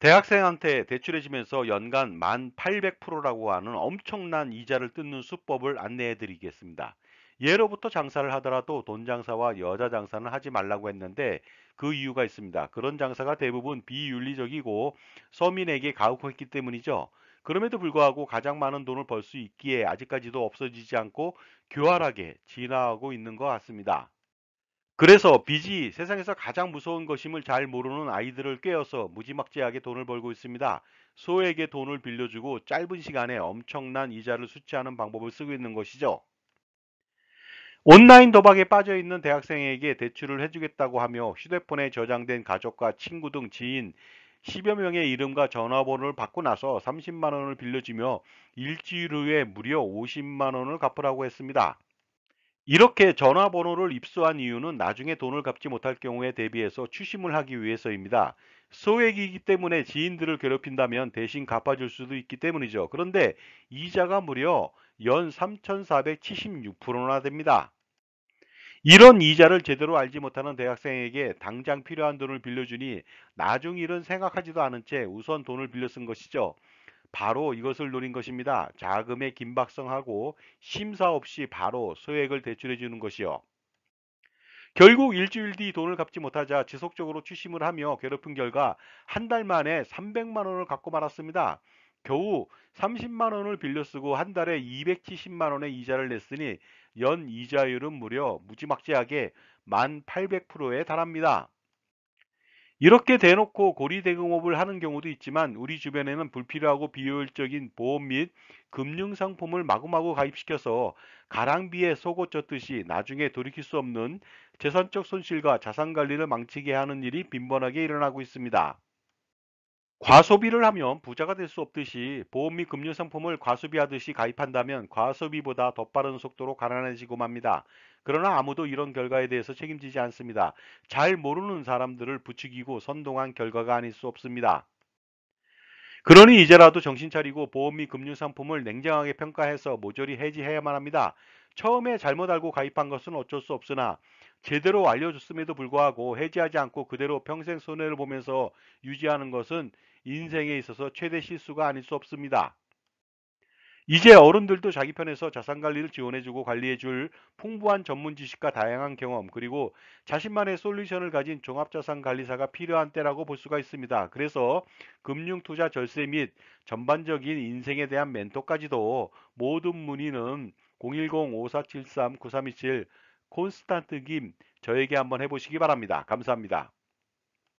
대학생한테 대출해주면서 연간 1,800%라고 하는 엄청난 이자를 뜯는 수법을 안내해 드리겠습니다. 예로부터 장사를 하더라도 돈 장사와 여자 장사는 하지 말라고 했는데 그 이유가 있습니다. 그런 장사가 대부분 비윤리적이고 서민에게 가혹했기 때문이죠. 그럼에도 불구하고 가장 많은 돈을 벌 수 있기에 아직까지도 없어지지 않고 교활하게 진화하고 있는 것 같습니다. 그래서 빚이 세상에서 가장 무서운 것임을 잘 모르는 아이들을 깨어서 무지막지하게 돈을 벌고 있습니다. 소에게 돈을 빌려주고 짧은 시간에 엄청난 이자를 수취하는 방법을 쓰고 있는 것이죠. 온라인 도박에 빠져 있는 대학생에게 대출을 해주겠다고 하며 휴대폰에 저장된 가족과 친구 등 지인 10여 명의 이름과 전화번호를 받고 나서 30만 원을 빌려주며 일주일 후에 무려 50만 원을 갚으라고 했습니다. 이렇게 전화번호를 입수한 이유는 나중에 돈을 갚지 못할 경우에 대비해서 추심을 하기 위해서입니다. 소액이기 때문에 지인들을 괴롭힌다면 대신 갚아줄 수도 있기 때문이죠. 그런데 이자가 무려 연 3,476%나 됩니다. 이런 이자를 제대로 알지 못하는 대학생에게 당장 필요한 돈을 빌려주니 나중 일은 생각하지도 않은 채 우선 돈을 빌려 쓴 것이죠. 바로 이것을 노린 것입니다. 자금의 긴박성하고 심사 없이 바로 소액을 대출해 주는 것이요. 결국 일주일 뒤 돈을 갚지 못하자 지속적으로 취심을 하며 괴롭힌 결과 한 달 만에 300만 원을 갖고 말았습니다. 겨우 30만 원을 빌려 쓰고 한 달에 270만 원의 이자를 냈으니 연 이자율은 무려 무지막지하게 1800%에 달합니다. 이렇게 대놓고 고리대금업을 하는 경우도 있지만 우리 주변에는 불필요하고 비효율적인 보험 및 금융상품을 마구마구 가입시켜서 가랑비에 속옷 젖듯이 나중에 돌이킬 수 없는 재산적 손실과 자산관리를 망치게 하는 일이 빈번하게 일어나고 있습니다. 과소비를 하면 부자가 될 수 없듯이 보험 및 금융 상품을 과소비하듯이 가입한다면 과소비보다 더 빠른 속도로 가난해지고 맙니다. 그러나 아무도 이런 결과에 대해서 책임지지 않습니다. 잘 모르는 사람들을 부추기고 선동한 결과가 아닐 수 없습니다. 그러니 이제라도 정신 차리고 보험 및 금융상품을 냉정하게 평가해서 모조리 해지해야만 합니다. 처음에 잘못 알고 가입한 것은 어쩔 수 없으나 제대로 알려줬음에도 불구하고 해지하지 않고 그대로 평생 손해를 보면서 유지하는 것은 인생에 있어서 최대 실수가 아닐 수 없습니다. 이제 어른들도 자기 편에서 자산 관리를 지원해주고 관리해줄 풍부한 전문 지식과 다양한 경험 그리고 자신만의 솔루션을 가진 종합자산 관리사가 필요한 때라고 볼 수가 있습니다. 그래서 금융 투자 절세 및 전반적인 인생에 대한 멘토까지도 모든 문의는 010-5473-9327 콘스탄트 김 저에게 한번 해보시기 바랍니다. 감사합니다.